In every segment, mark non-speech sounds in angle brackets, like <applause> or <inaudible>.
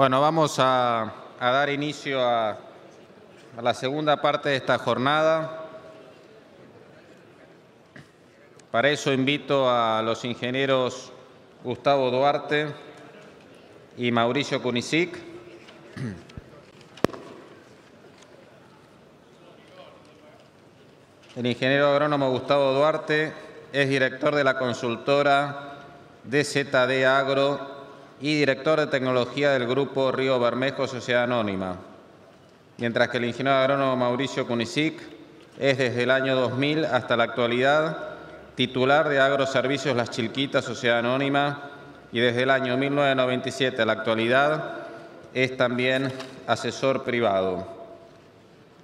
Bueno, vamos a, dar inicio a, la segunda parte de esta jornada. Para eso invito a los ingenieros Gustavo Duarte y Mauricio Kunisic. El ingeniero agrónomo Gustavo Duarte es director de la consultora DZD Agro y director de tecnología del Grupo Río Bermejo Sociedad Anónima, mientras que el ingeniero agrónomo Mauricio cunisic es desde el año 2000 hasta la actualidad titular de Agroservicios Las Chilquitas Sociedad Anónima y desde el año 1997 a la actualidad es también asesor privado.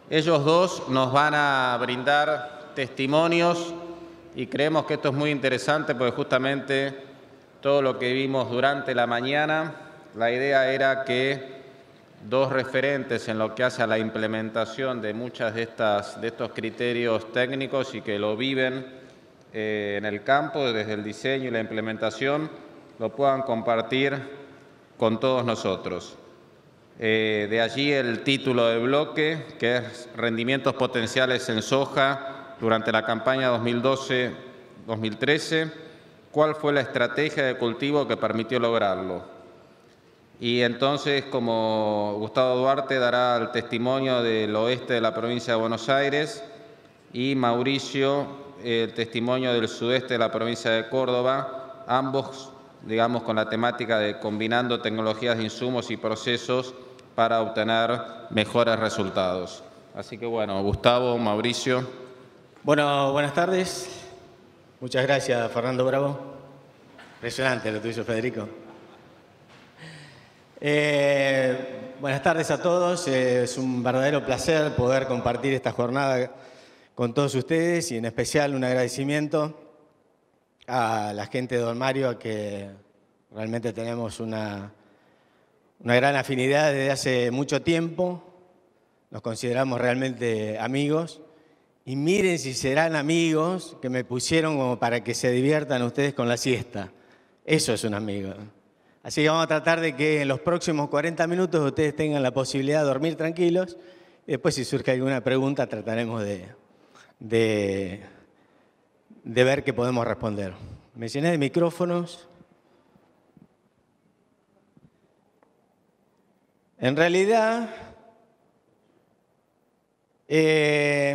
Ellos dos nos van a brindar testimonios y creemos que esto es muy interesante porque justamente todo lo que vimos durante la mañana, la idea era que dos referentes en lo que hace a la implementación de muchos de, de estos criterios técnicos y que lo viven eh, en el campo, desde el diseño y la implementación, lo puedan compartir con todos nosotros. Eh, de allí el título de bloque, que es Rendimientos Potenciales en Soja durante la campaña 2012-2013 cuál fue la estrategia de cultivo que permitió lograrlo. Y entonces, como Gustavo Duarte dará el testimonio del oeste de la provincia de Buenos Aires y Mauricio el testimonio del sudeste de la provincia de Córdoba, ambos, digamos, con la temática de combinando tecnologías de insumos y procesos para obtener mejores resultados. Así que bueno, Gustavo, Mauricio. Bueno, buenas tardes. Muchas gracias, Fernando Bravo. Impresionante lo hizo Federico. Eh, buenas tardes a todos. es un verdadero placer poder compartir esta jornada con todos ustedes y en especial un agradecimiento a la gente de Don Mario que realmente tenemos una, una gran afinidad desde hace mucho tiempo. Nos consideramos realmente amigos y miren si serán amigos que me pusieron como para que se diviertan ustedes con la siesta. Eso es un amigo. Así que vamos a tratar de que en los próximos 40 minutos ustedes tengan la posibilidad de dormir tranquilos. después si surge alguna pregunta trataremos de, ver qué podemos responder. Me llené de micrófonos. En realidad, eh,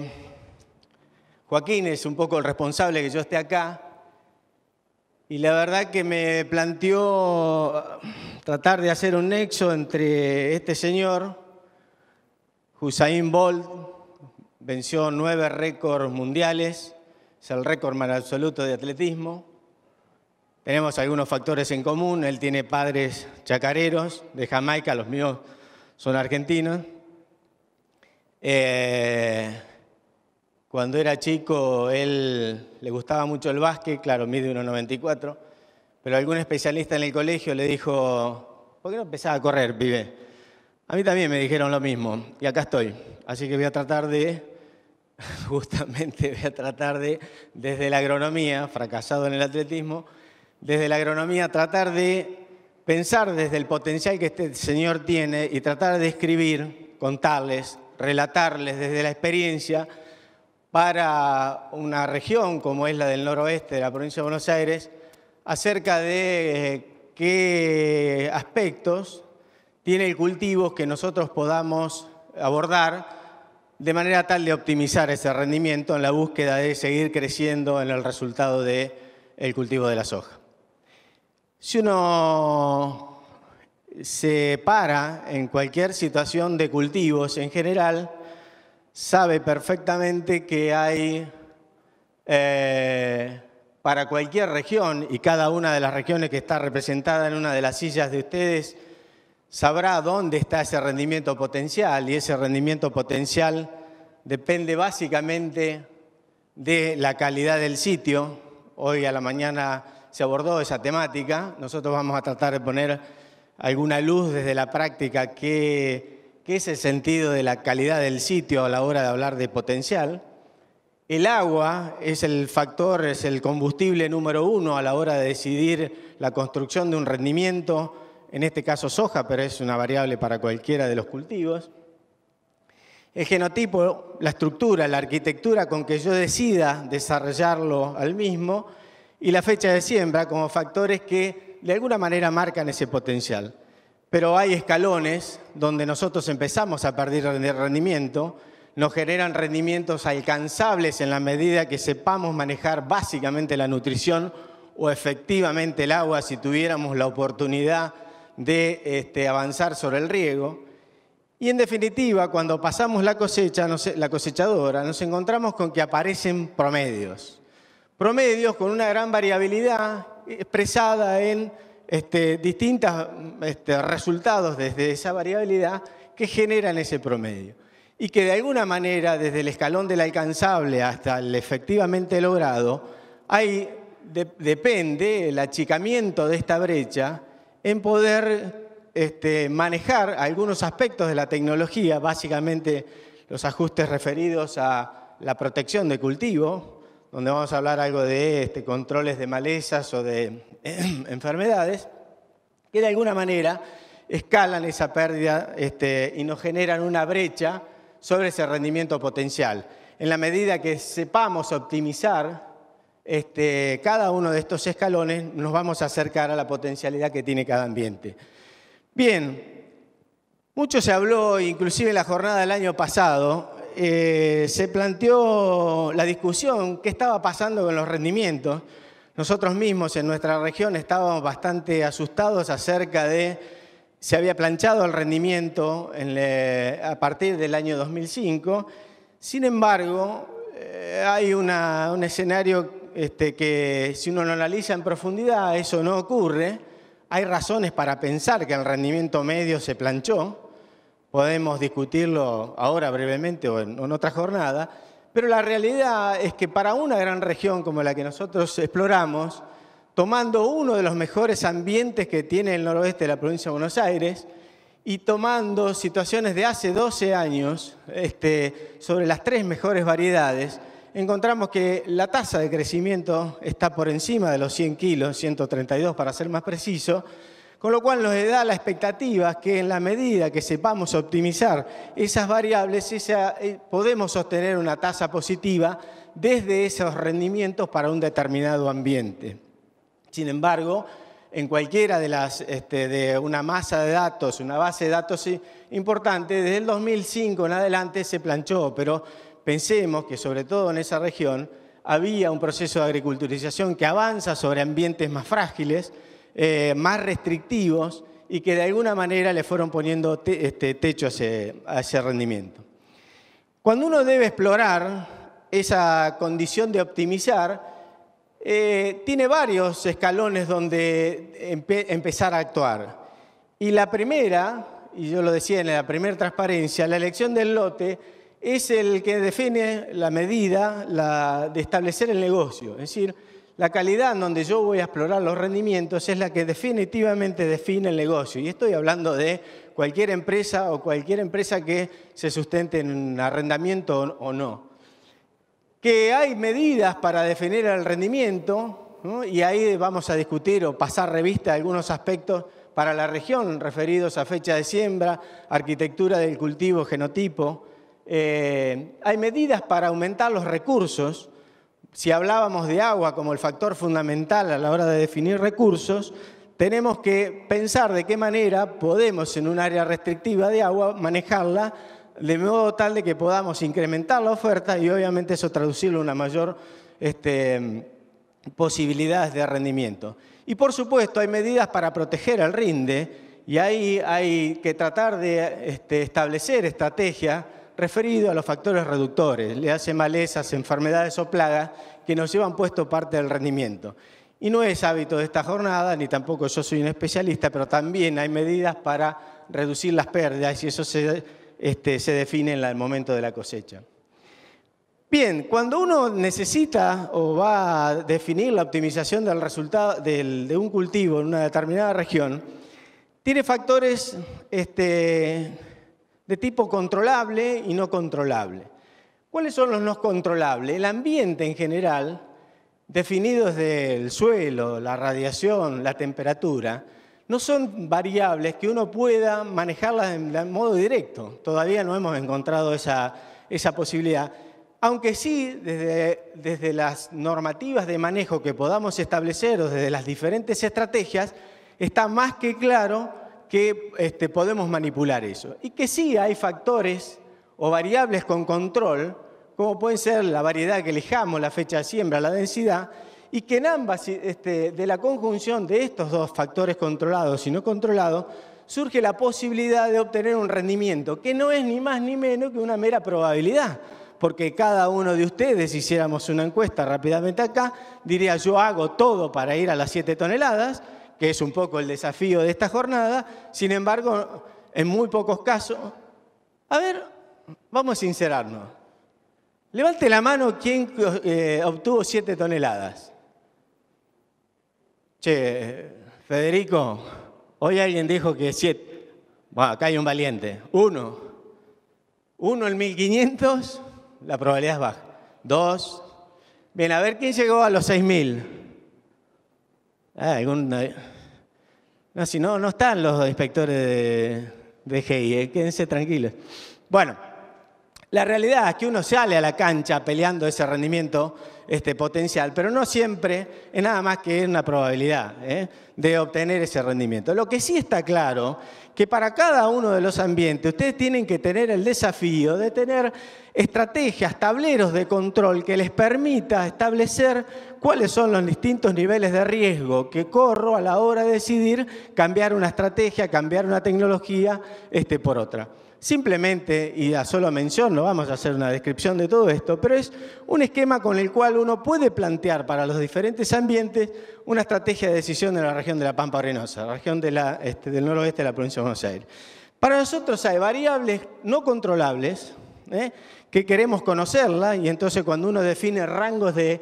Joaquín es un poco el responsable que yo esté acá. Y la verdad que me planteó eh, tratar de hacer un nexo entre este señor, Hussein Bolt, venció nueve récords mundiales, es el récord más absoluto de atletismo. Tenemos algunos factores en común, él tiene padres chacareros de Jamaica, los míos son argentinos. Eh, cuando era chico, él le gustaba mucho el básquet, claro, mide 1,94, pero algún especialista en el colegio le dijo, ¿por qué no empezás a correr, pibe? A mí también me dijeron lo mismo, y acá estoy. Así que voy a tratar de, <laughs> justamente voy a tratar de, desde la agronomía, fracasado en el atletismo, desde la agronomía tratar de pensar desde el potencial que este señor tiene y tratar de escribir, contarles, relatarles desde la experiencia, para una región como es la del noroeste de la provincia de Buenos Aires acerca de eh, qué aspectos tiene el cultivo que nosotros podamos abordar de manera tal de optimizar ese rendimiento en la búsqueda de seguir creciendo en el resultado del cultivo de la soja. Si uno se para en cualquier situación de cultivos en general, sabe perfectamente que hay eh, para cualquier región, y cada una de las regiones que está representada en una de las sillas de ustedes, sabrá dónde está ese rendimiento potencial, y ese rendimiento potencial depende básicamente de la calidad del sitio. Hoy a la mañana se abordó esa temática, nosotros vamos a tratar de poner alguna luz desde la práctica que que es el sentido de la calidad del sitio a la hora de hablar de potencial. El agua es el factor, es el combustible número uno a la hora de decidir la construcción de un rendimiento, en este caso soja, pero es una variable para cualquiera de los cultivos. El genotipo, la estructura, la arquitectura con que yo decida desarrollarlo al mismo y la fecha de siembra como factores que de alguna manera marcan ese potencial. Pero hay escalones donde nosotros empezamos a perder rendimiento, nos generan rendimientos alcanzables en la medida que sepamos manejar básicamente la nutrición o efectivamente el agua si tuviéramos la oportunidad de este, avanzar sobre el riego. Y en definitiva, cuando pasamos la cosecha, la cosechadora, nos encontramos con que aparecen promedios. Promedios con una gran variabilidad expresada en este, distintos este, resultados desde esa variabilidad que generan ese promedio. Y que de alguna manera, desde el escalón del alcanzable hasta el efectivamente logrado, ahí depende el achicamiento de esta brecha en poder este, manejar algunos aspectos de la tecnología, básicamente los ajustes referidos a la protección de cultivo, donde vamos a hablar algo de controles de malezas o de <clears throat> enfermedades que de alguna manera escalan esa pérdida este, y nos generan una brecha sobre ese rendimiento potencial. En la medida que sepamos optimizar este, cada uno de estos escalones, nos vamos a acercar a la potencialidad que tiene cada ambiente. Bien, mucho se habló, inclusive en la jornada del año pasado, eh, se planteó la discusión qué estaba pasando con los rendimientos nosotros mismos en nuestra región estábamos bastante asustados acerca de si había planchado el rendimiento a partir del año 2005. Sin embargo, eh, hay un escenario este, que si uno lo analiza en profundidad, eso no ocurre. Hay razones para pensar que el rendimiento medio se planchó. Podemos discutirlo ahora brevemente o en otra jornada. Pero la realidad es que para una gran región como la que nosotros exploramos, tomando uno de los mejores ambientes que tiene el noroeste de la provincia de Buenos Aires y tomando situaciones de hace 12 años este, sobre las tres mejores variedades, encontramos que la tasa de crecimiento está por encima de los 100 kilos, 132 para ser más preciso, con lo cual nos da la expectativa que en la medida que sepamos optimizar esas variables, eh, podemos sostener una tasa positiva desde esos rendimientos para un determinado ambiente. Sin embargo, en cualquiera de las, este, de una masa de datos, una base de datos importante, desde el 2005 en adelante se planchó, pero pensemos que sobre todo en esa región había un proceso de agriculturización que avanza sobre ambientes más frágiles, eh, más restrictivos y que de alguna manera le fueron poniendo este, techo a ese, rendimiento. Cuando uno debe explorar esa condición de optimizar, eh, tiene varios escalones donde empezar a actuar. Y la primera, y yo lo decía en la primera transparencia, la elección del lote es el que define la medida de establecer el negocio. Es decir, la calidad en donde yo voy a explorar los rendimientos es la que definitivamente define el negocio. Y estoy hablando de cualquier empresa o cualquier empresa que se sustente en un arrendamiento o no. Que hay medidas para definir el rendimiento, y ahí vamos a discutir o pasar revista algunos aspectos para la región referidos a fecha de siembra, arquitectura del cultivo, genotipo. Eh, hay medidas para aumentar los recursos, si hablábamos de agua como el factor fundamental a la hora de definir recursos, tenemos que pensar de qué manera podemos en un área restrictiva de agua manejarla de modo tal de que podamos incrementar la oferta y obviamente eso traducirlo a una mayor este, posibilidad de rendimiento. Y por supuesto hay medidas para proteger al rinde y ahí hay que tratar de este, establecer estrategia referido a los factores reductores, le hace malezas, enfermedades o plagas que nos llevan puesto parte del rendimiento. Y no es hábito de esta jornada, ni tampoco yo soy un especialista, pero también hay medidas para reducir las pérdidas y eso se, este, define en el momento de la cosecha. Bien, cuando uno necesita o va a definir la optimización del resultado de un cultivo en una determinada región, tiene factores este, de tipo controlable y no controlable. ¿Cuáles son los no controlables? El ambiente en general, definido del el suelo, la radiación, la temperatura, no son variables que uno pueda manejarlas en modo directo. Todavía no hemos encontrado esa, posibilidad. Aunque sí, desde, desde, las normativas de manejo que podamos establecer o desde las diferentes estrategias, está más que claro que este, podemos manipular eso. Y que sí hay factores o variables con control, como pueden ser la variedad que elijamos, la fecha de siembra, la densidad, y que en ambas, este, de la conjunción de estos dos factores controlados y no controlados, surge la posibilidad de obtener un rendimiento, que no es ni más ni menos que una mera probabilidad, porque cada uno de ustedes, si hiciéramos una encuesta rápidamente acá, diría yo hago todo para ir a las 7 toneladas, que es un poco el desafío de esta jornada. Sin embargo, en muy pocos casos, a ver, vamos a sincerarnos. Levante la mano quien eh, obtuvo 7 toneladas. Che, Federico, hoy alguien dijo que 7. Bueno, acá hay un valiente. Uno. Uno en 1500, la probabilidad es baja. Dos. Bien, a ver quién llegó a los 6000. Ah, no, si no, no están los inspectores de, GIE, eh, quédense tranquilos. Bueno, la realidad es que uno sale a la cancha peleando ese rendimiento este, potencial, pero no siempre es nada más que una probabilidad eh, de obtener ese rendimiento. Lo que sí está claro que para cada uno de los ambientes ustedes tienen que tener el desafío de tener estrategias, tableros de control que les permita establecer cuáles son los distintos niveles de riesgo que corro a la hora de decidir cambiar una estrategia, cambiar una tecnología este, por otra. Simplemente, y a solo mención, no vamos a hacer una descripción de todo esto, pero es un esquema con el cual uno puede plantear para los diferentes ambientes una estrategia de decisión de la región de la Pampa Arenosa, región este, del noroeste de la provincia de Buenos Aires. Para nosotros hay variables no controlables ¿eh? que queremos conocerla y entonces cuando uno define rangos de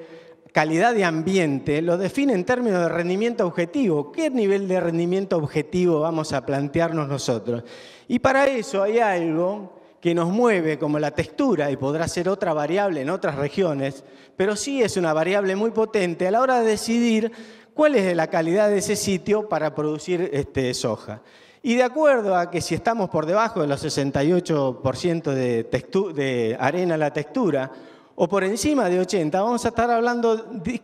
calidad de ambiente, lo define en términos de rendimiento objetivo. ¿Qué nivel de rendimiento objetivo vamos a plantearnos nosotros? Y para eso hay algo que nos mueve como la textura y podrá ser otra variable en otras regiones, pero sí es una variable muy potente a la hora de decidir cuál es la calidad de ese sitio para producir este, soja. Y de acuerdo a que si estamos por debajo de los 68% de, de arena la textura o por encima de 80, vamos a estar hablando,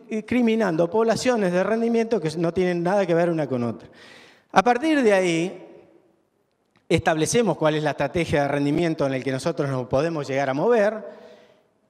discriminando poblaciones de rendimiento que no tienen nada que ver una con otra. A partir de ahí, establecemos cuál es la estrategia de rendimiento en la que nosotros nos podemos llegar a mover,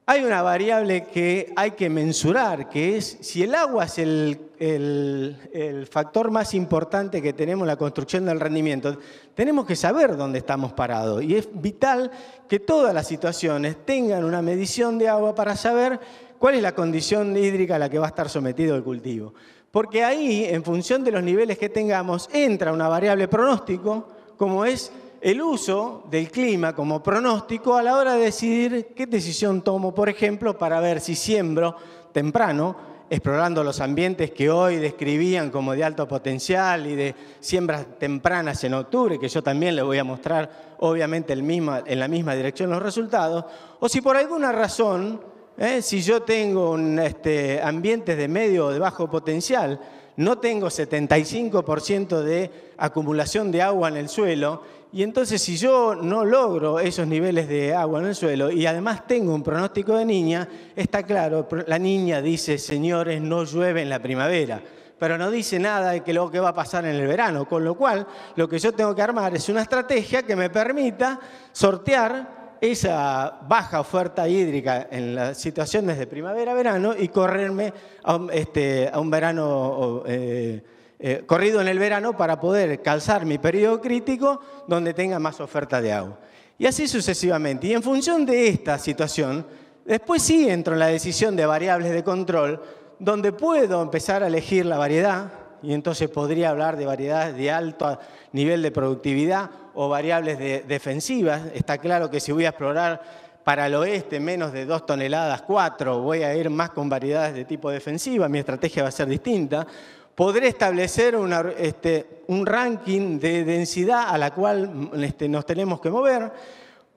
hay una variable que hay que mensurar, que es si el agua es el, el factor más importante que tenemos en la construcción del rendimiento, tenemos que saber dónde estamos parados. Y es vital que todas las situaciones tengan una medición de agua para saber cuál es la condición hídrica a la que va a estar sometido el cultivo. Porque ahí, en función de los niveles que tengamos, entra una variable pronóstico, como es el uso del clima como pronóstico a la hora de decidir qué decisión tomo, por ejemplo, para ver si siembro temprano, explorando los ambientes que hoy describían como de alto potencial y de siembras tempranas en octubre, que yo también les voy a mostrar obviamente el mismo, en la misma dirección los resultados, o si por alguna razón, ¿eh? si yo tengo este, ambientes de medio o de bajo potencial, no tengo 75% de acumulación de agua en el suelo, y entonces si yo no logro esos niveles de agua en el suelo y además tengo un pronóstico de niña, está claro, la niña dice, señores, no llueve en la primavera, pero no dice nada de que lo que va a pasar en el verano, con lo cual lo que yo tengo que armar es una estrategia que me permita sortear esa baja oferta hídrica en las situaciones de primavera-verano y correrme a un, este, verano eh, eh, corrido en el verano para poder calzar mi periodo crítico donde tenga más oferta de agua. Y así sucesivamente. Y en función de esta situación, después sí entro en la decisión de variables de control, donde puedo empezar a elegir la variedad, y entonces podría hablar de variedades de alto nivel de productividad o variables defensivas. Está claro que si voy a explorar para el oeste menos de 2 toneladas, 4, voy a ir más con variedades de tipo defensiva, mi estrategia va a ser distinta. Podré establecer este, un ranking de densidad a la cual este, nos tenemos que mover.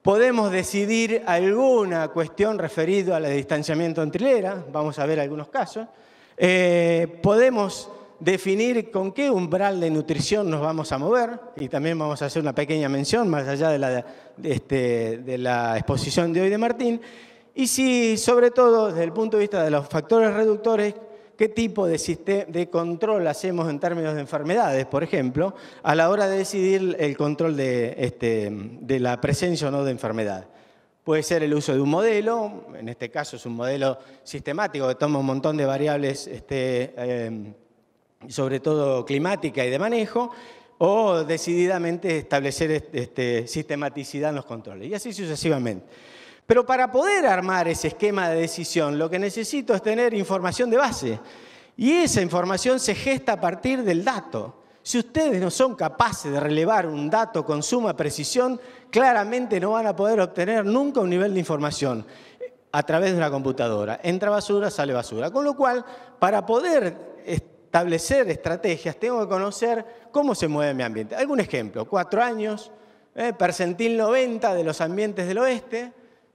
Podemos decidir alguna cuestión referida al distanciamiento en trilera, vamos a ver algunos casos. Eh, podemos definir con qué umbral de nutrición nos vamos a mover, y también vamos a hacer una pequeña mención, más allá de la, este, la exposición de hoy de Martín, y si, sobre todo, desde el punto de vista de los factores reductores, qué tipo de, sistema, de control hacemos en términos de enfermedades, por ejemplo, a la hora de decidir el control este, de, la presencia o no de enfermedad. Puede ser el uso de un modelo, en este caso es un modelo sistemático que toma un montón de variables este, em, sobre todo climática y de manejo, o decididamente establecer este, sistematicidad en los controles, y así sucesivamente. Pero para poder armar ese esquema de decisión, lo que necesito es tener información de base, y esa información se gesta a partir del dato. Si ustedes no son capaces de relevar un dato con suma precisión, claramente no van a poder obtener nunca un nivel de información a través de una computadora. Entra basura, sale basura. Con lo cual, para poder establecer estrategias, tengo que conocer cómo se mueve mi ambiente. Algún ejemplo, cuatro años, eh, percentil 90 de los ambientes del oeste,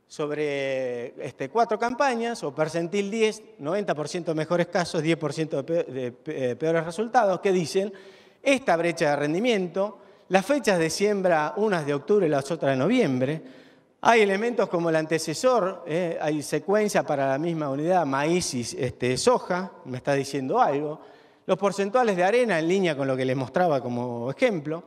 sobre este, cuatro campañas, o percentil 10, 90% de mejores casos, 10% de eh, peores resultados, que dicen esta brecha de rendimiento, las fechas de siembra, unas de octubre y las otras de noviembre, hay elementos como el antecesor, eh, hay secuencia para la misma unidad, maíz y este, soja, me está diciendo algo los porcentuales de arena en línea con lo que les mostraba como ejemplo.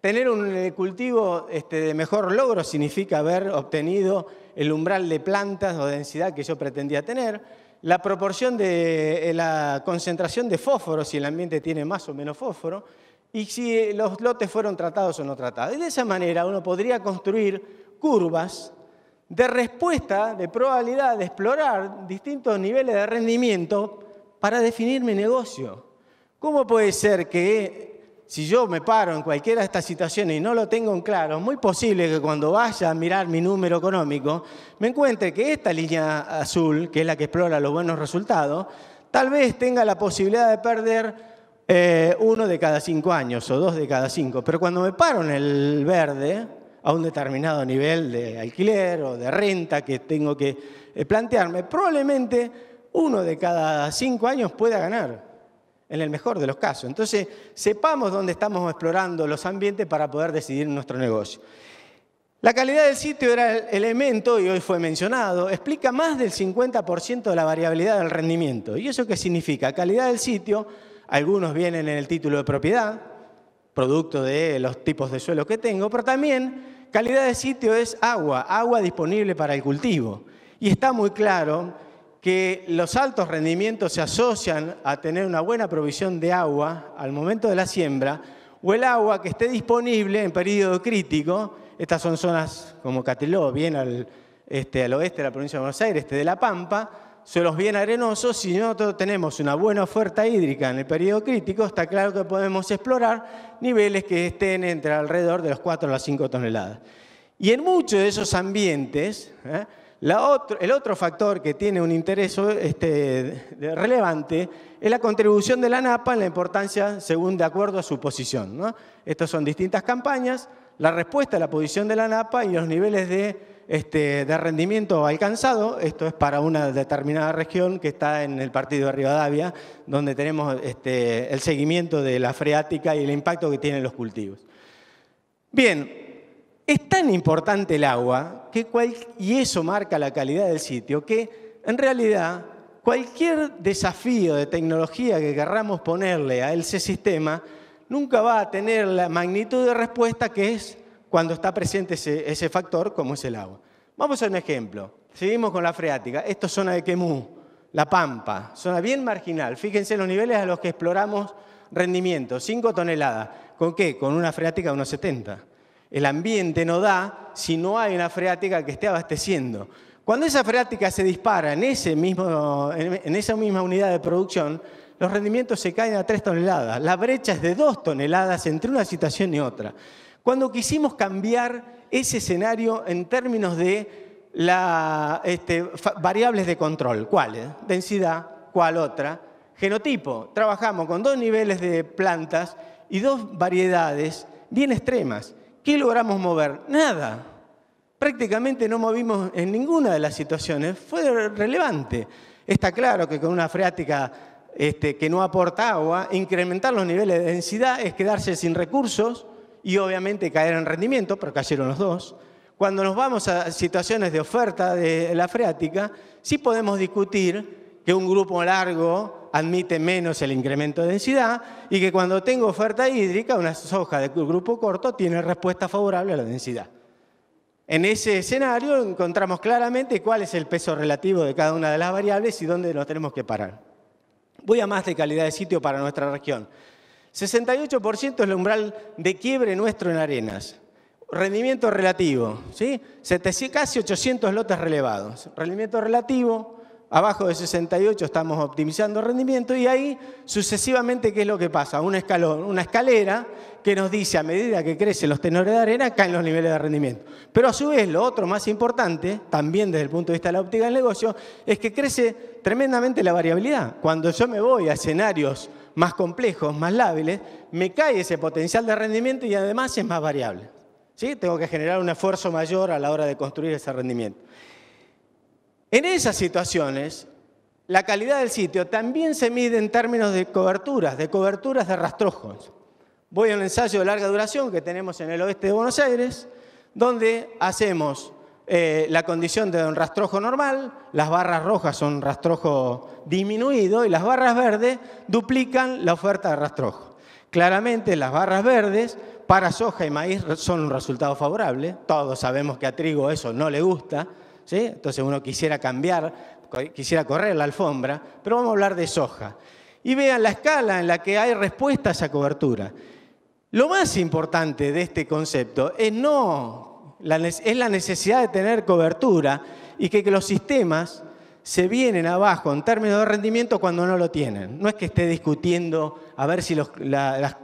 Tener un eh, cultivo este, de mejor logro significa haber obtenido el umbral de plantas o densidad que yo pretendía tener. La proporción de eh, la concentración de fósforo, si el ambiente tiene más o menos fósforo, y si eh, los lotes fueron tratados o no tratados. Y de esa manera uno podría construir curvas de respuesta, de probabilidad de explorar distintos niveles de rendimiento para definir mi negocio. ¿Cómo puede ser que si yo me paro en cualquiera de estas situaciones y no lo tengo en claro, es muy posible que cuando vaya a mirar mi número económico, me encuentre que esta línea azul, que es la que explora los buenos resultados, tal vez tenga la posibilidad de perder eh, uno de cada cinco años o dos de cada cinco. Pero cuando me paro en el verde, a un determinado nivel de alquiler o de renta que tengo que eh, plantearme, probablemente uno de cada cinco años pueda ganar en el mejor de los casos. Entonces, sepamos dónde estamos explorando los ambientes para poder decidir nuestro negocio. La calidad del sitio era el elemento, y hoy fue mencionado, explica más del 50% de la variabilidad del rendimiento. ¿Y eso qué significa? Calidad del sitio, algunos vienen en el título de propiedad, producto de los tipos de suelo que tengo, pero también calidad de sitio es agua, agua disponible para el cultivo. Y está muy claro que los altos rendimientos se asocian a tener una buena provisión de agua al momento de la siembra o el agua que esté disponible en periodo crítico. Estas son zonas como Cateló, bien este, al, oeste de la provincia de Buenos Aires, este de La Pampa, suelos bien arenosos. Si nosotros tenemos una buena oferta hídrica en el periodo crítico, está claro que podemos explorar niveles que estén entre alrededor de los 4 a las 5 toneladas. Y en muchos de esos ambientes, ¿eh? el otro factor que tiene un interés este, relevante es la contribución de la NAPA en la importancia según de acuerdo a su posición. ¿no? Estas son distintas campañas, la respuesta a la posición de la NAPA y los niveles de, este, rendimiento alcanzado. Esto es para una determinada región que está en el partido de Rivadavia, donde tenemos este, el seguimiento de la freática y el impacto que tienen los cultivos. Bien, es tan importante el agua, que y eso marca la calidad del sitio, que en realidad cualquier desafío de tecnología que querramos ponerle a ese sistema nunca va a tener la magnitud de respuesta que es cuando está presente ese, factor como es el agua. Vamos a un ejemplo. Seguimos con la freática. Esto es zona de Quemú, La Pampa, zona bien marginal. Fíjense los niveles a los que exploramos rendimiento, 5 toneladas. ¿Con qué? Con una freática de unos 70 el ambiente no da si no hay una freática que esté abasteciendo. Cuando esa freática se dispara en, ese mismo, en esa misma unidad de producción, los rendimientos se caen a 3 toneladas. La brecha es de 2 toneladas entre una situación y otra. Cuando quisimos cambiar ese escenario en términos de este, variables de control, ¿cuáles? Densidad, ¿cuál otra? Genotipo. Trabajamos con dos niveles de plantas y dos variedades bien extremas. ¿Qué logramos mover? Nada. Prácticamente no movimos en ninguna de las situaciones. Fue relevante. Está claro que con una freática este, que no aporta agua, incrementar los niveles de densidad es quedarse sin recursos y obviamente caer en rendimiento, pero cayeron los dos. Cuando nos vamos a situaciones de oferta de la freática, sí podemos discutir que un grupo largo admite menos el incremento de densidad y que cuando tengo oferta hídrica, una soja de grupo corto tiene respuesta favorable a la densidad. En ese escenario encontramos claramente cuál es el peso relativo de cada una de las variables y dónde nos tenemos que parar. Voy a más de calidad de sitio para nuestra región. 68% es el umbral de quiebre nuestro en arenas. Rendimiento relativo, ¿sí? casi 800 lotes relevados. Rendimiento relativo, abajo de 68 estamos optimizando rendimiento y ahí sucesivamente, ¿qué es lo que pasa? Un escalón, una escalera que nos dice a medida que crecen los tenores de arena, caen los niveles de rendimiento. Pero a su vez, lo otro más importante, también desde el punto de vista de la óptica del negocio, es que crece tremendamente la variabilidad. Cuando yo me voy a escenarios más complejos, más lábiles, me cae ese potencial de rendimiento y además es más variable. ¿Sí? Tengo que generar un esfuerzo mayor a la hora de construir ese rendimiento. En esas situaciones, la calidad del sitio también se mide en términos de coberturas, de coberturas de rastrojos. Voy a un ensayo de larga duración que tenemos en el oeste de Buenos Aires, donde hacemos eh, la condición de un rastrojo normal, las barras rojas son rastrojo disminuido y las barras verdes duplican la oferta de rastrojo. Claramente las barras verdes para soja y maíz son un resultado favorable, todos sabemos que a trigo eso no le gusta, entonces uno quisiera cambiar, quisiera correr la alfombra, pero vamos a hablar de soja. Y vean la escala en la que hay respuestas a cobertura. Lo más importante de este concepto es la, es la necesidad de tener cobertura y que, los sistemas se vienen abajo en términos de rendimiento cuando no lo tienen. No es que esté discutiendo a ver si las,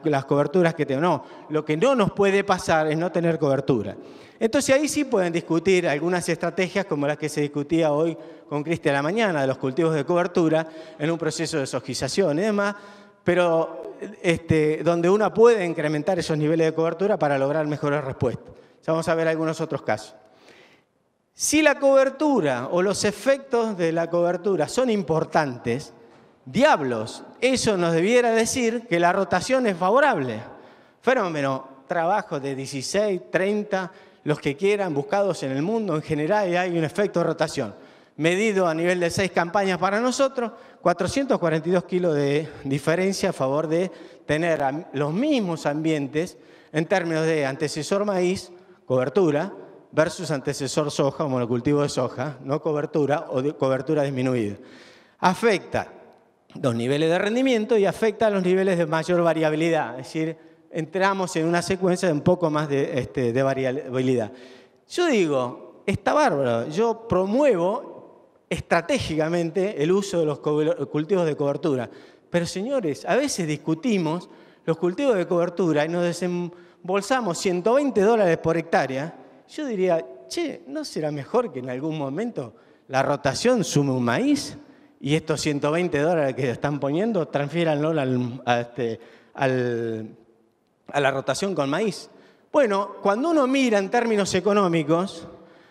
las coberturas que tengo. No, lo que no nos puede pasar es no tener cobertura. Entonces ahí sí pueden discutir algunas estrategias como las que se discutía hoy con Cristi a la mañana, de los cultivos de cobertura en un proceso de sojización demás, pero este, donde uno puede incrementar esos niveles de cobertura para lograr mejores respuestas. Ya vamos a ver algunos otros casos. Si la cobertura o los efectos de la cobertura son importantes, diablos, eso nos debiera decir que la rotación es favorable. Fenómeno, trabajo de 16, 30, los que quieran, buscados en el mundo en general, y hay un efecto de rotación. Medido a nivel de seis campañas para nosotros, 442 kilos de diferencia a favor de tener los mismos ambientes en términos de antecesor maíz, cobertura, versus antecesor soja, monocultivo de soja, no cobertura o cobertura disminuida. Afecta los niveles de rendimiento y afecta los niveles de mayor variabilidad, es decir, entramos en una secuencia de un poco más este, de, variabilidad. Yo digo, está bárbaro, yo promuevo estratégicamente el uso de los cultivos de cobertura. Pero señores, a veces discutimos los cultivos de cobertura y nos desembolsamos 120 dólares por hectárea. Yo diría, che, ¿no será mejor que en algún momento la rotación sume un maíz y estos 120 dólares que están poniendo, transfieranlo al, este, al a la rotación con maíz. Bueno, cuando uno mira en términos económicos,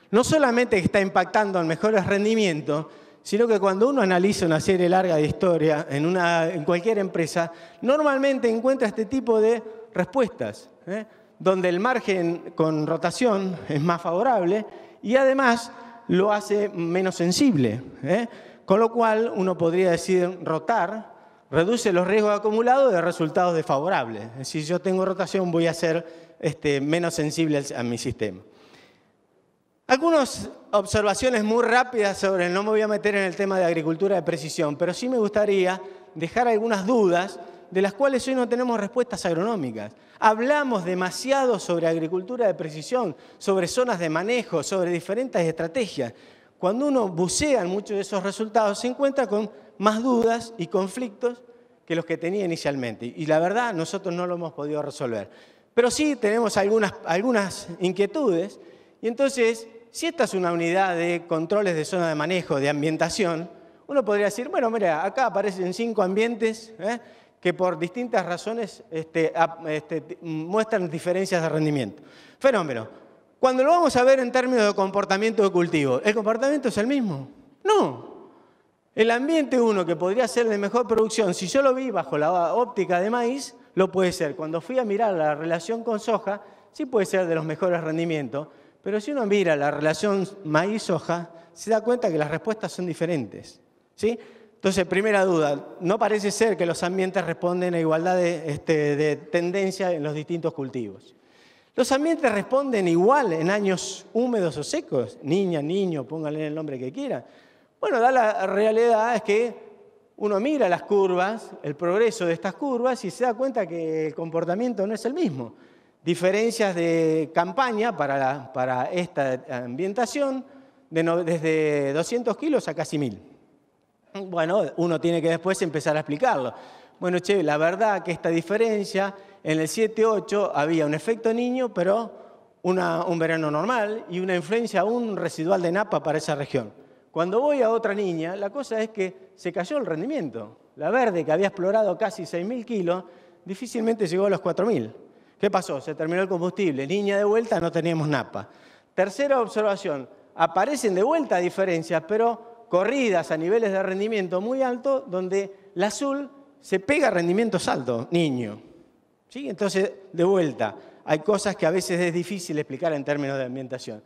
no solamente está impactando en mejores rendimientos, sino que cuando uno analiza una serie larga de historia en, una, en cualquier empresa, normalmente encuentra este tipo de respuestas, ¿eh? donde el margen con rotación es más favorable y además lo hace menos sensible. ¿eh? Con lo cual uno podría decir rotar reduce los riesgos acumulados de resultados desfavorables. Si yo tengo rotación voy a ser este, menos sensible a mi sistema. Algunas observaciones muy rápidas sobre, no me voy a meter en el tema de agricultura de precisión, pero sí me gustaría dejar algunas dudas de las cuales hoy no tenemos respuestas agronómicas. Hablamos demasiado sobre agricultura de precisión, sobre zonas de manejo, sobre diferentes estrategias. Cuando uno bucea en muchos de esos resultados se encuentra con más dudas y conflictos que los que tenía inicialmente. Y la verdad, nosotros no lo hemos podido resolver. Pero sí tenemos algunas, algunas inquietudes. Y entonces, si esta es una unidad de controles de zona de manejo, de ambientación, uno podría decir, bueno, mira, acá aparecen cinco ambientes ¿eh? que por distintas razones este, este, muestran diferencias de rendimiento. Fenómeno. Cuando lo vamos a ver en términos de comportamiento de cultivo, ¿el comportamiento es el mismo? No, el ambiente uno que podría ser de mejor producción, si yo lo vi bajo la óptica de maíz, lo puede ser. Cuando fui a mirar la relación con soja, sí puede ser de los mejores rendimientos, pero si uno mira la relación maíz-soja, se da cuenta que las respuestas son diferentes. ¿sí? Entonces, primera duda, no parece ser que los ambientes responden a igualdad de, este, de tendencia en los distintos cultivos. Los ambientes responden igual en años húmedos o secos, niña, niño, pónganle el nombre que quieran. Bueno, da la realidad es que uno mira las curvas, el progreso de estas curvas y se da cuenta que el comportamiento no es el mismo. Diferencias de campaña para, esta ambientación desde 200 kilos a casi 1000. Bueno, uno tiene que después empezar a explicarlo. Bueno, che, la verdad que esta diferencia, en el 7-8 había un efecto niño, pero un verano normal y una influencia aún residual de Napa para esa región. Cuando voy a otra niña, la cosa es que se cayó el rendimiento. La verde, que había explorado casi 6.000 kilos, difícilmente llegó a los 4.000. ¿Qué pasó? Se terminó el combustible. Niña de vuelta, no teníamos napa. Tercera observación, aparecen de vuelta diferencias, pero corridas a niveles de rendimiento muy alto, donde la azul se pega a rendimientos altos, niño. Entonces, de vuelta, hay cosas que a veces es difícil explicar en términos de ambientación.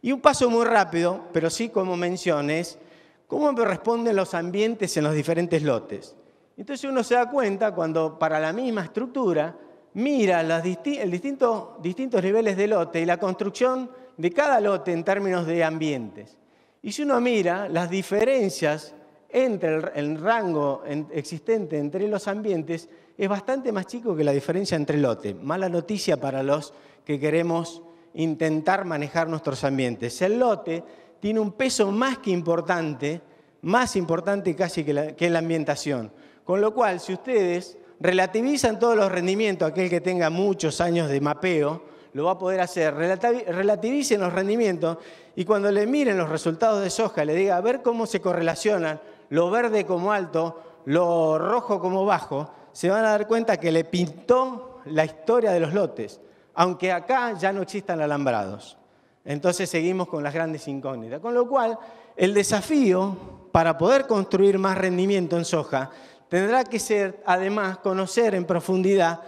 Y un paso muy rápido, pero sí como menciones, es cómo responden los ambientes en los diferentes lotes. Entonces uno se da cuenta cuando para la misma estructura mira los distintos niveles de lote y la construcción de cada lote en términos de ambientes. Y si uno mira las diferencias entre el, rango existente entre los ambientes, es bastante más chico que la diferencia entre lote. Mala noticia para los que queremos intentar manejar nuestros ambientes. El lote tiene un peso más que importante, más importante casi que la, ambientación. Con lo cual, si ustedes relativizan todos los rendimientos, aquel que tenga muchos años de mapeo, lo va a poder hacer. Relativicen los rendimientos y cuando le miren los resultados de soja, le diga a ver cómo se correlacionan lo verde como alto, lo rojo como bajo, se van a dar cuenta que le pintó la historia de los lotes aunque acá ya no existan alambrados. Entonces seguimos con las grandes incógnitas. Con lo cual, el desafío para poder construir más rendimiento en soja tendrá que ser, además, conocer en profundidad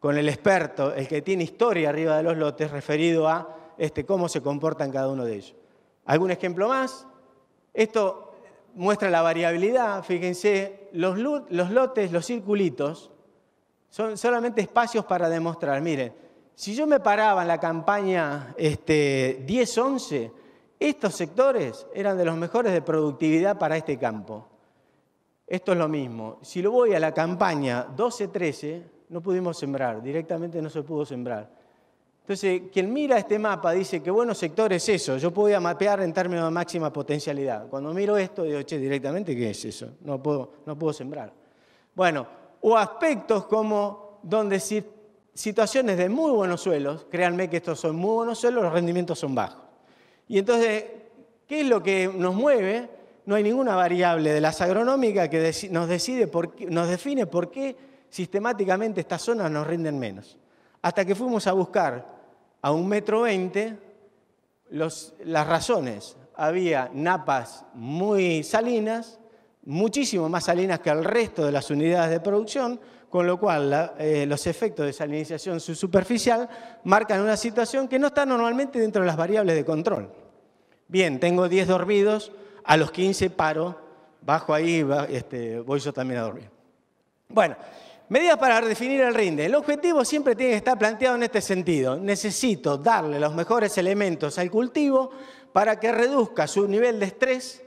con el experto, el que tiene historia arriba de los lotes, referido a este, cómo se comportan cada uno de ellos. ¿Algún ejemplo más? Esto muestra la variabilidad. Fíjense, los, los lotes, los circulitos, son solamente espacios para demostrar. Miren, si yo me paraba en la campaña este, 10-11, estos sectores eran de los mejores de productividad para este campo. Esto es lo mismo. Si lo voy a la campaña 12-13, no pudimos sembrar, directamente no se pudo sembrar. Entonces, quien mira este mapa dice que buenos sectores es eso, yo podía mapear en términos de máxima potencialidad. Cuando miro esto, digo, che, directamente, ¿qué es eso? No puedo, no puedo sembrar. Bueno, o aspectos como donde si situaciones de muy buenos suelos, créanme que estos son muy buenos suelos, los rendimientos son bajos. Y entonces, ¿qué es lo que nos mueve? No hay ninguna variable de las agronómicas que nos, decide nos define por qué sistemáticamente estas zonas nos rinden menos. Hasta que fuimos a buscar a un metro veinte las razones. Había napas muy salinas, muchísimo más salinas que el resto de las unidades de producción, con lo cual eh, los efectos de salinización superficial marcan una situación que no está normalmente dentro de las variables de control. Bien, tengo 10 dormidos, a los 15 paro, bajo ahí, este, voy yo también a dormir. Bueno, medidas para definir el rinde. El objetivo siempre tiene que estar planteado en este sentido. Necesito darle los mejores elementos al cultivo para que reduzca su nivel de estrés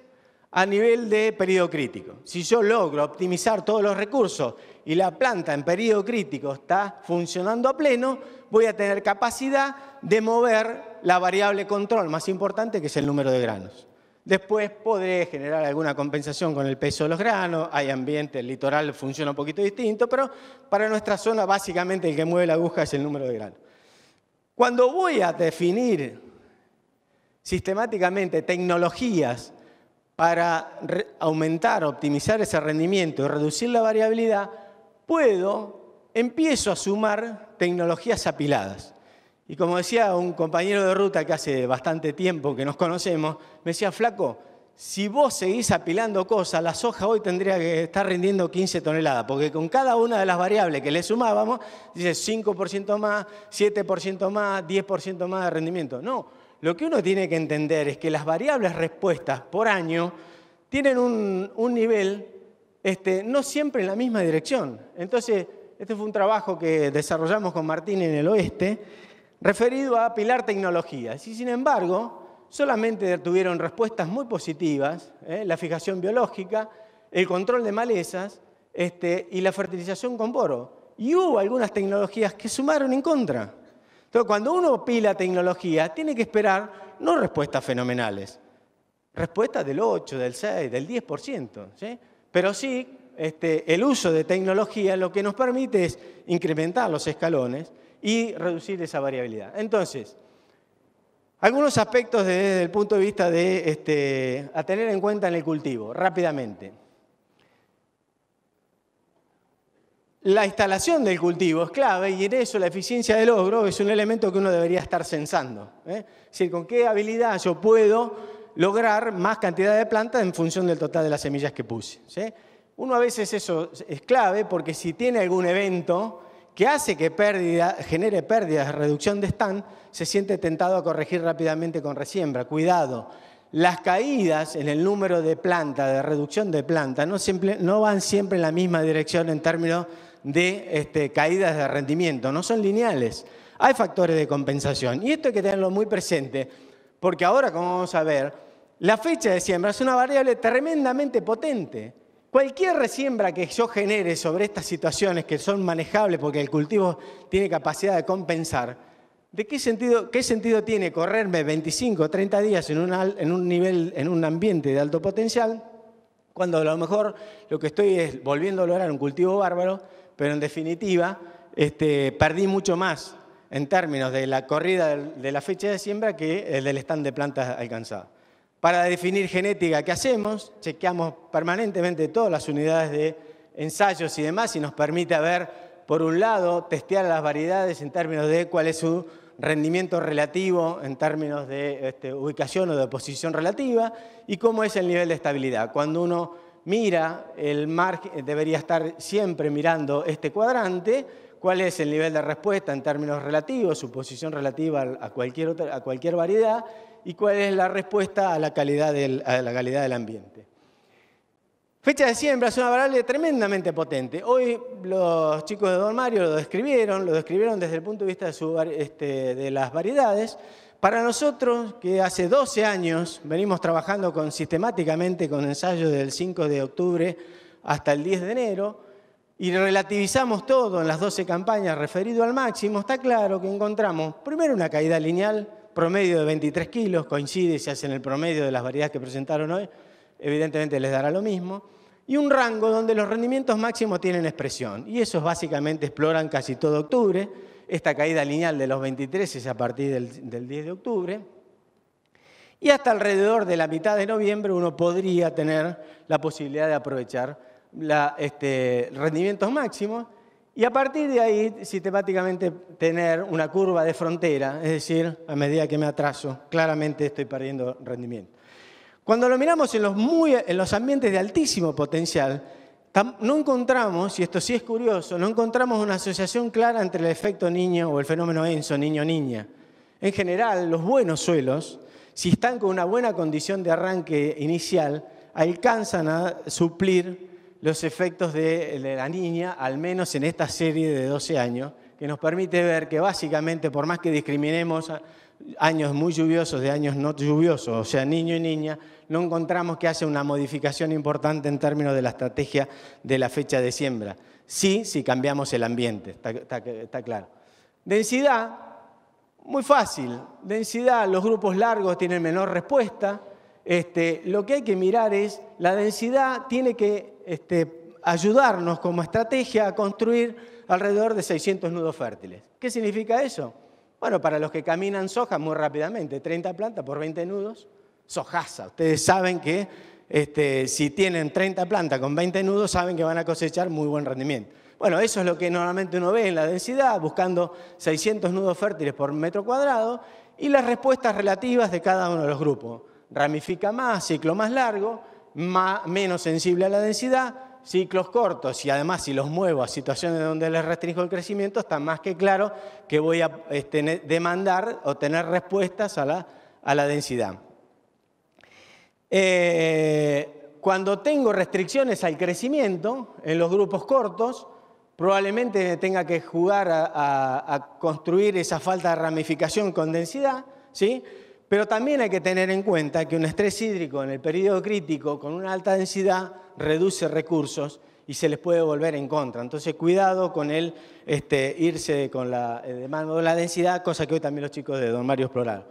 a nivel de periodo crítico. Si yo logro optimizar todos los recursos y la planta en periodo crítico está funcionando a pleno, voy a tener capacidad de mover la variable control más importante que es el número de granos. Después podré generar alguna compensación con el peso de los granos, hay ambiente, el litoral funciona un poquito distinto, pero para nuestra zona básicamente el que mueve la aguja es el número de granos. Cuando voy a definir sistemáticamente tecnologías para aumentar, optimizar ese rendimiento y reducir la variabilidad, puedo, empiezo a sumar tecnologías apiladas. Y como decía un compañero de ruta que hace bastante tiempo que nos conocemos, me decía, flaco, si vos seguís apilando cosas, la soja hoy tendría que estar rindiendo 15 toneladas, porque con cada una de las variables que le sumábamos, dice 5% más, 7% más, 10% más de rendimiento. No, lo que uno tiene que entender es que las variables respuestas por año tienen un, nivel este, no siempre en la misma dirección. Entonces, este fue un trabajo que desarrollamos con Martín en el oeste, referido a pilar tecnologías. Y sin embargo, solamente tuvieron respuestas muy positivas, ¿eh? la fijación biológica, el control de malezas este, y la fertilización con boro. Y hubo algunas tecnologías que sumaron en contra. Pero cuando uno pila tecnología, tiene que esperar no respuestas fenomenales, respuestas del 8, del 6, del 10%, pero sí este, el uso de tecnología lo que nos permite es incrementar los escalones y reducir esa variabilidad. Entonces, algunos aspectos desde el punto de vista de este, a tener en cuenta en el cultivo, rápidamente. La instalación del cultivo es clave y en eso la eficiencia del logro es un elemento que uno debería estar censando. ¿eh? con qué habilidad yo puedo lograr más cantidad de plantas en función del total de las semillas que puse. Uno a veces eso es clave porque si tiene algún evento que hace que pérdida, genere pérdidas, reducción de stand, se siente tentado a corregir rápidamente con resiembra. Cuidado, las caídas en el número de plantas, de reducción de plantas, no, no van siempre en la misma dirección en términos de este, caídas de rendimiento, no son lineales. Hay factores de compensación y esto hay que tenerlo muy presente porque ahora, como vamos a ver, la fecha de siembra es una variable tremendamente potente. Cualquier resiembra que yo genere sobre estas situaciones que son manejables porque el cultivo tiene capacidad de compensar, ¿De qué sentido, qué sentido tiene correrme 25 o 30 días en, un nivel, en un ambiente de alto potencial, cuando a lo mejor lo que estoy es volviendo a lograr un cultivo bárbaro, pero en definitiva este, perdí mucho más en términos de la corrida de la fecha de siembra que el del stand de plantas alcanzado. Para definir genética ¿qué hacemos, chequeamos permanentemente todas las unidades de ensayos y demás y nos permite ver, por un lado, testear las variedades en términos de cuál es su rendimiento relativo en términos de este, ubicación o de posición relativa y cómo es el nivel de estabilidad. Cuando uno mira el mar debería estar siempre mirando este cuadrante, cuál es el nivel de respuesta en términos relativos, su posición relativa a cualquier, a cualquier variedad y cuál es la respuesta a la calidad del, la calidad del ambiente. Fecha de siembra es una variable tremendamente potente. Hoy los chicos de Don Mario lo describieron, lo describieron desde el punto de vista de este, las variedades, para nosotros, que hace 12 años venimos trabajando sistemáticamente con ensayos del 5 de octubre hasta el 10 de enero, y relativizamos todo en las 12 campañas referido al máximo, está claro que encontramos primero una caída lineal, promedio de 23 kilos, coincide si hacen el promedio de las variedades que presentaron hoy, evidentemente les dará lo mismo, y un rango donde los rendimientos máximos tienen expresión, y esos básicamente exploran casi todo octubre, esta caída lineal de los 23 es a partir del, 10 de octubre. Y hasta alrededor de la mitad de noviembre uno podría tener la posibilidad de aprovechar la, este, rendimientos máximos y a partir de ahí sistemáticamente tener una curva de frontera, es decir, a medida que me atraso, claramente estoy perdiendo rendimiento. Cuando lo miramos en los, muy, en los ambientes de altísimo potencial, no encontramos, y esto sí es curioso, no encontramos una asociación clara entre el efecto niño o el fenómeno ENSO, niño-niña. En general, los buenos suelos, si están con una buena condición de arranque inicial, alcanzan a suplir los efectos de la niña, al menos en esta serie de 12 años, que nos permite ver que básicamente, por más que discriminemos años muy lluviosos de años no lluviosos, o sea, niño y niña, no encontramos que haya una modificación importante en términos de la estrategia de la fecha de siembra. Sí, si cambiamos el ambiente, está, claro. Densidad, muy fácil. Densidad, los grupos largos tienen menor respuesta. Este, lo que hay que mirar es, la densidad tiene que este, ayudarnos como estrategia a construir alrededor de 600 nudos fértiles. ¿Qué significa eso? Bueno, para los que caminan soja muy rápidamente, 30 plantas por 20 nudos, sojaza. Ustedes saben que este, si tienen 30 plantas con 20 nudos, saben que van a cosechar muy buen rendimiento. Bueno, eso es lo que normalmente uno ve en la densidad, buscando 600 nudos fértiles por metro cuadrado y las respuestas relativas de cada uno de los grupos. Ramifica más, ciclo más largo, menos sensible a la densidad, ciclos cortos y además si los muevo a situaciones donde les restringo el crecimiento, está más que claro que voy a este, demandar o tener respuestas a la, densidad. Eh, cuando tengo restricciones al crecimiento en los grupos cortos, probablemente tenga que jugar a, a construir esa falta de ramificación con densidad, ¿sí? Pero también hay que tener en cuenta que un estrés hídrico en el periodo crítico con una alta densidad reduce recursos y se les puede volver en contra. Entonces, cuidado con el este, irse con la, eh, mano de la densidad, cosa que hoy también los chicos de Don Mario exploraron.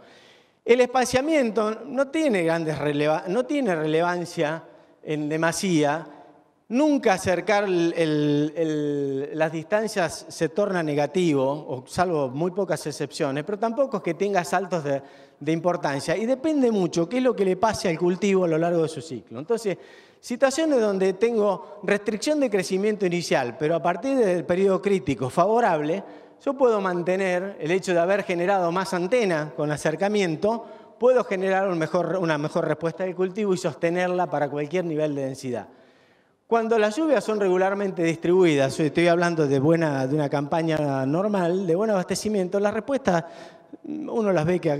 El espaciamiento no tiene, grandes no tiene relevancia en demasía. Nunca acercar las distancias se torna negativo, salvo muy pocas excepciones, pero tampoco es que tenga saltos de, de importancia y depende mucho qué es lo que le pase al cultivo a lo largo de su ciclo. Entonces, situaciones donde tengo restricción de crecimiento inicial, pero a partir del periodo crítico favorable, yo puedo mantener el hecho de haber generado más antena con acercamiento, puedo generar un mejor, una mejor respuesta del cultivo y sostenerla para cualquier nivel de densidad. Cuando las lluvias son regularmente distribuidas, estoy hablando de, buena, de una campaña normal, de buen abastecimiento, la respuesta uno las ve que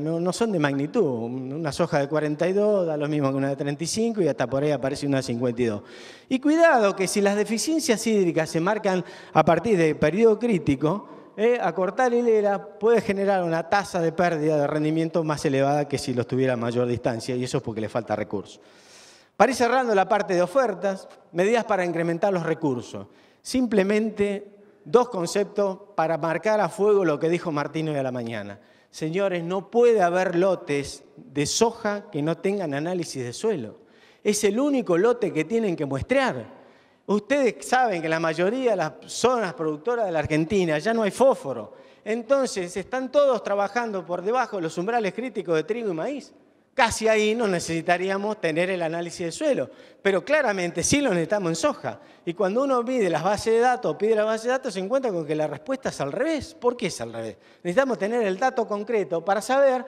no, son de magnitud. Una soja de 42 da lo mismo que una de 35 y hasta por ahí aparece una de 52. Y cuidado que si las deficiencias hídricas se marcan a partir de periodo crítico, eh, acortar hilera puede generar una tasa de pérdida de rendimiento más elevada que si lo tuviera a mayor distancia y eso es porque le falta recurso. Para ir cerrando la parte de ofertas, medidas para incrementar los recursos. Simplemente dos conceptos para marcar a fuego lo que dijo Martín hoy a la mañana. Señores, no puede haber lotes de soja que no tengan análisis de suelo. Es el único lote que tienen que muestrear. Ustedes saben que la mayoría de las zonas productoras de la Argentina ya no hay fósforo. Entonces están todos trabajando por debajo de los umbrales críticos de trigo y maíz. Casi ahí nos necesitaríamos tener el análisis de suelo, pero claramente sí lo necesitamos en soja. Y cuando uno pide las bases de datos, pide las bases de datos, se encuentra con que la respuesta es al revés. ¿Por qué es al revés? Necesitamos tener el dato concreto para saber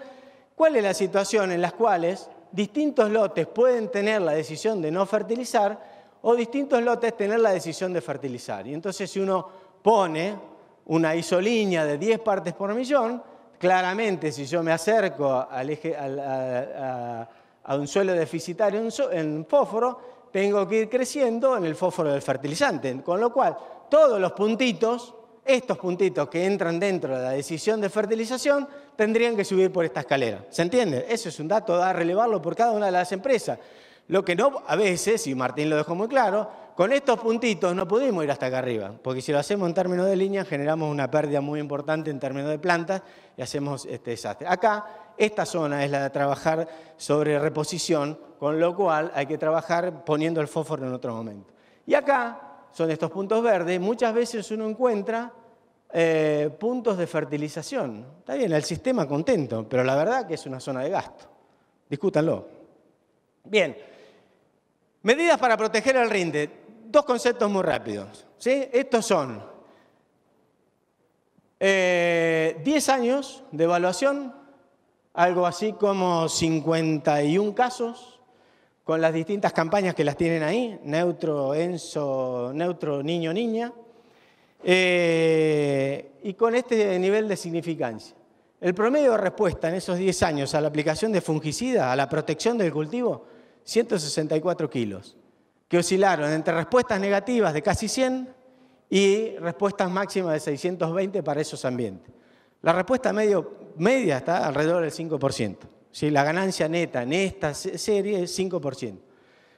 cuál es la situación en las cuales distintos lotes pueden tener la decisión de no fertilizar o distintos lotes tener la decisión de fertilizar. Y entonces si uno pone una isolínea de 10 partes por millón, Claramente, si yo me acerco a, un suelo deficitario en, fósforo, tengo que ir creciendo en el fósforo del fertilizante, con lo cual todos los puntitos, estos puntitos que entran dentro de la decisión de fertilización, tendrían que subir por esta escalera. ¿Se entiende? Eso es un dato a relevarlo por cada una de las empresas. Lo que no, a veces, y Martín lo dejó muy claro, con estos puntitos no pudimos ir hasta acá arriba, porque si lo hacemos en términos de línea generamos una pérdida muy importante en términos de plantas y hacemos este desastre. Acá, esta zona es la de trabajar sobre reposición, con lo cual hay que trabajar poniendo el fósforo en otro momento. Y acá son estos puntos verdes, muchas veces uno encuentra eh, puntos de fertilización. Está bien, el sistema contento, pero la verdad que es una zona de gasto. Discútanlo. Bien. Medidas para proteger el rinde dos conceptos muy rápidos. ¿sí? Estos son 10 eh, años de evaluación, algo así como 51 casos, con las distintas campañas que las tienen ahí, neutro, enso, neutro, niño, niña, eh, y con este nivel de significancia. El promedio de respuesta en esos 10 años a la aplicación de fungicida, a la protección del cultivo, 164 kilos que oscilaron entre respuestas negativas de casi 100 y respuestas máximas de 620 para esos ambientes. La respuesta medio, media está alrededor del 5%. ¿sí? La ganancia neta en esta serie es 5%.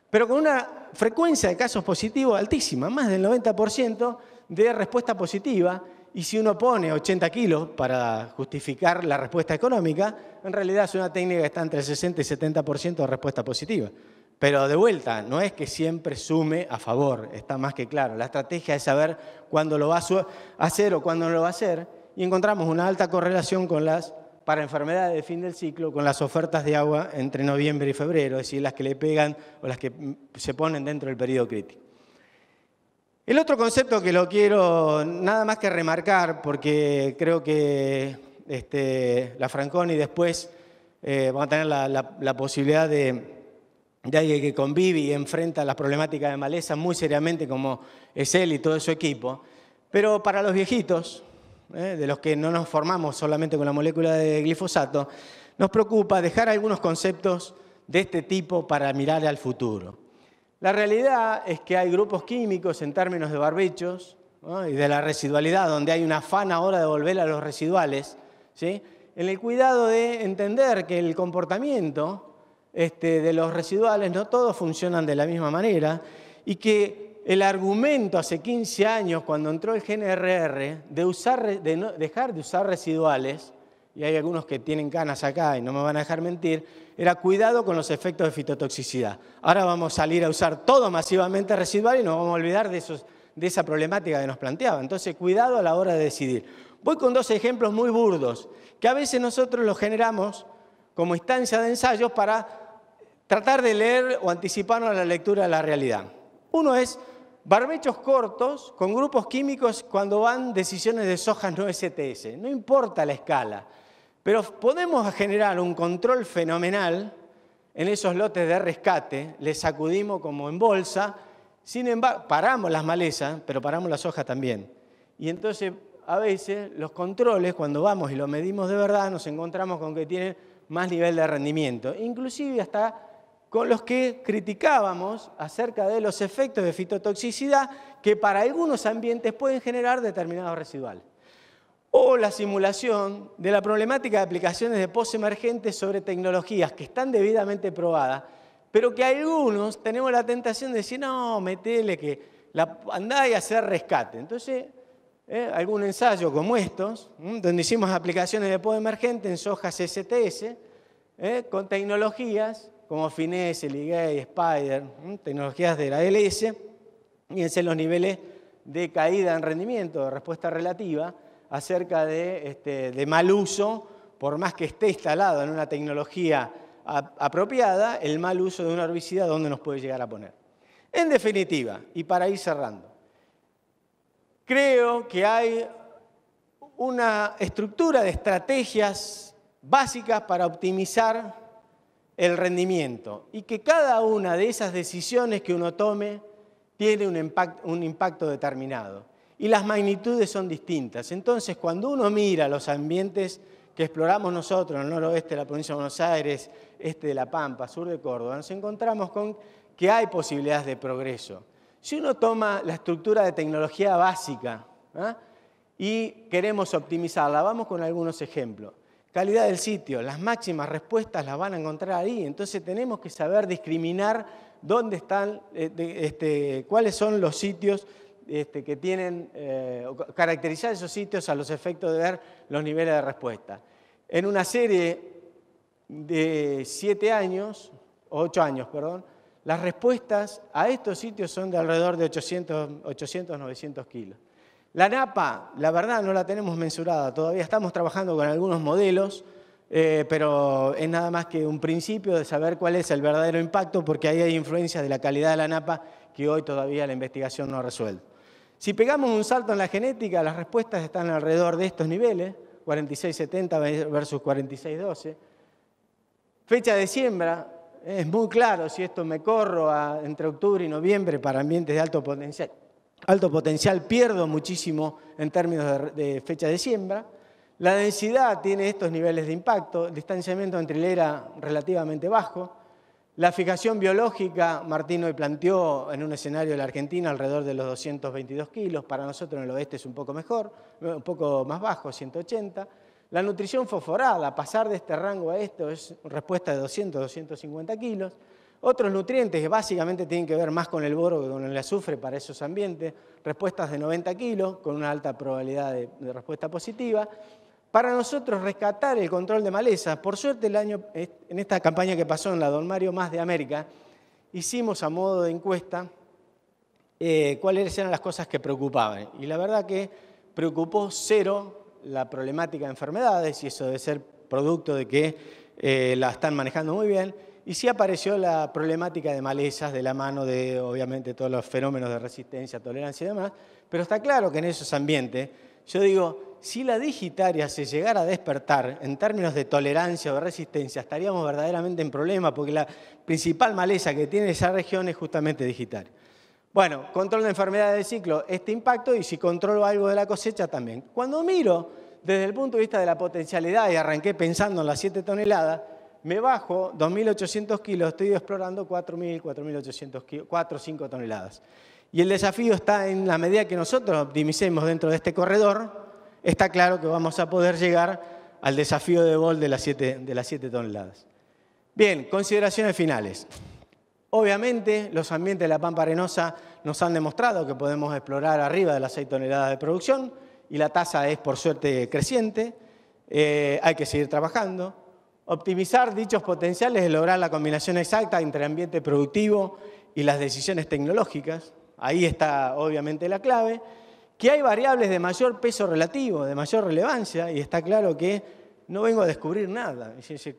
Pero con una frecuencia de casos positivos altísima, más del 90% de respuesta positiva. Y si uno pone 80 kilos para justificar la respuesta económica, en realidad es una técnica que está entre el 60 y 70% de respuesta positiva. Pero de vuelta, no es que siempre sume a favor, está más que claro. La estrategia es saber cuándo lo va a hacer o cuándo no lo va a hacer. Y encontramos una alta correlación con las, para enfermedades de fin del ciclo, con las ofertas de agua entre noviembre y febrero, es decir, las que le pegan o las que mm, se ponen dentro del periodo crítico. El otro concepto que lo quiero nada más que remarcar, porque creo que este, la Franconi después eh, va a tener la posibilidad de de alguien que convive y enfrenta las problemáticas de maleza muy seriamente como es él y todo su equipo. Pero para los viejitos, eh, de los que no nos formamos solamente con la molécula de glifosato, nos preocupa dejar algunos conceptos de este tipo para mirar al futuro. La realidad es que hay grupos químicos en términos de barbechos y de la residualidad, donde hay una afán ahora de volver a los residuales, ¿sí? en el cuidado de entender que el comportamiento este, de los residuales, no todos funcionan de la misma manera, y que el argumento hace 15 años, cuando entró el GNRR, de, usar, dejar de usar residuales, y hay algunos que tienen canas acá y no me van a dejar mentir, era cuidado con los efectos de fitotoxicidad. Ahora vamos a salir a usar todo masivamente residual y nos vamos a olvidar de, esos, de esa problemática que nos planteaba. Entonces, cuidado a la hora de decidir. Voy con dos ejemplos muy burdos, que a veces nosotros los generamos como instancia de ensayos para tratar de leer o anticiparnos a la lectura de la realidad. Uno es barbechos cortos con grupos químicos cuando van decisiones de soja no STS. No importa la escala, pero podemos generar un control fenomenal en esos lotes de rescate, les sacudimos como en bolsa, sin embargo, paramos las malezas, pero paramos las hojas también. Y entonces, a veces, los controles, cuando vamos y lo medimos de verdad, nos encontramos con que tienen más nivel de rendimiento, inclusive hasta con los que criticábamos acerca de los efectos de fitotoxicidad que para algunos ambientes pueden generar determinados residuales. O la simulación de la problemática de aplicaciones de post emergentes sobre tecnologías que están debidamente probadas, pero que algunos tenemos la tentación de decir, no, metele que la, andá y hacer rescate. Entonces, eh, algún ensayo como estos, donde hicimos aplicaciones de post-emergente en sojas STS, eh, con tecnologías como Finesse, Ligay, Spider, tecnologías de la LS, en los niveles de caída en rendimiento, de respuesta relativa, acerca de, este, de mal uso, por más que esté instalado en una tecnología apropiada, el mal uso de una herbicida, ¿dónde nos puede llegar a poner? En definitiva, y para ir cerrando, creo que hay una estructura de estrategias básicas para optimizar el rendimiento y que cada una de esas decisiones que uno tome tiene un, impacto determinado. Y las magnitudes son distintas. Entonces, cuando uno mira los ambientes que exploramos nosotros en el noroeste de la provincia de Buenos Aires, este de La Pampa, sur de Córdoba, nos encontramos con que hay posibilidades de progreso. Si uno toma la estructura de tecnología básica ¿ah? y queremos optimizarla, vamos con algunos ejemplos calidad del sitio, las máximas respuestas las van a encontrar ahí. Entonces tenemos que saber discriminar dónde están, eh, este, cuáles son los sitios este, que tienen, eh, caracterizar esos sitios a los efectos de ver los niveles de respuesta. En una serie de siete años, ocho años, perdón, las respuestas a estos sitios son de alrededor de 800, 800 900 kilos. La napa, la verdad, no la tenemos mensurada. Todavía estamos trabajando con algunos modelos, eh, pero es nada más que un principio de saber cuál es el verdadero impacto, porque ahí hay influencias de la calidad de la napa que hoy todavía la investigación no ha resuelto. Si pegamos un salto en la genética, las respuestas están alrededor de estos niveles, 46.70 versus 46.12. Fecha de siembra, es muy claro si esto me corro entre octubre y noviembre para ambientes de alto potencial, alto potencial, pierdo muchísimo en términos de, fecha de siembra. La densidad tiene estos niveles de impacto, distanciamiento entre hilera relativamente bajo. La fijación biológica, Martín hoy planteó en un escenario de la Argentina alrededor de los 222 kilos, para nosotros en el oeste es un poco mejor, un poco más bajo, 180. La nutrición fosforada, pasar de este rango a esto es respuesta de 200, 250 kilos. Otros nutrientes que básicamente tienen que ver más con el boro que con el azufre para esos ambientes. Respuestas de 90 kilos, con una alta probabilidad de, respuesta positiva. Para nosotros rescatar el control de malezas, por suerte el año, en esta campaña que pasó en la Don Mario Más de América, hicimos a modo de encuesta eh, cuáles eran las cosas que preocupaban. Y la verdad que preocupó cero la problemática de enfermedades, y eso debe ser producto de que eh, la están manejando muy bien. Y sí apareció la problemática de malezas de la mano de, obviamente, todos los fenómenos de resistencia, tolerancia y demás, pero está claro que en esos ambientes, yo digo, si la digitaria se llegara a despertar en términos de tolerancia o de resistencia, estaríamos verdaderamente en problema, porque la principal maleza que tiene esa región es justamente digital. Bueno, control de enfermedades del ciclo, este impacto, y si controlo algo de la cosecha también. Cuando miro desde el punto de vista de la potencialidad, y arranqué pensando en las 7 toneladas, me bajo 2.800 kilos, estoy explorando 4.000, 4.800, 4 5 toneladas. Y el desafío está en la medida que nosotros optimicemos dentro de este corredor, está claro que vamos a poder llegar al desafío de vol de las 7, toneladas. Bien, consideraciones finales. Obviamente, los ambientes de la Pampa Arenosa nos han demostrado que podemos explorar arriba de las 6 toneladas de producción y la tasa es, por suerte, creciente. Eh, hay que seguir trabajando. Optimizar dichos potenciales es lograr la combinación exacta entre ambiente productivo y las decisiones tecnológicas. Ahí está obviamente la clave. Que hay variables de mayor peso relativo, de mayor relevancia, y está claro que no vengo a descubrir nada.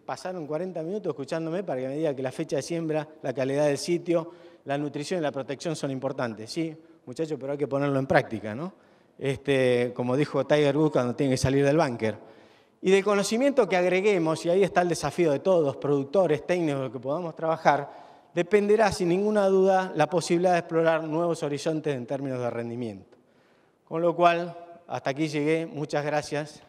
Pasaron 40 minutos escuchándome para que me diga que la fecha de siembra, la calidad del sitio, la nutrición y la protección son importantes. Sí, muchachos, pero hay que ponerlo en práctica, ¿no? Este, como dijo Tiger Woods cuando tiene que salir del búnker. Y del conocimiento que agreguemos, y ahí está el desafío de todos, productores, técnicos, que podamos trabajar, dependerá sin ninguna duda la posibilidad de explorar nuevos horizontes en términos de rendimiento. Con lo cual, hasta aquí llegué. Muchas gracias.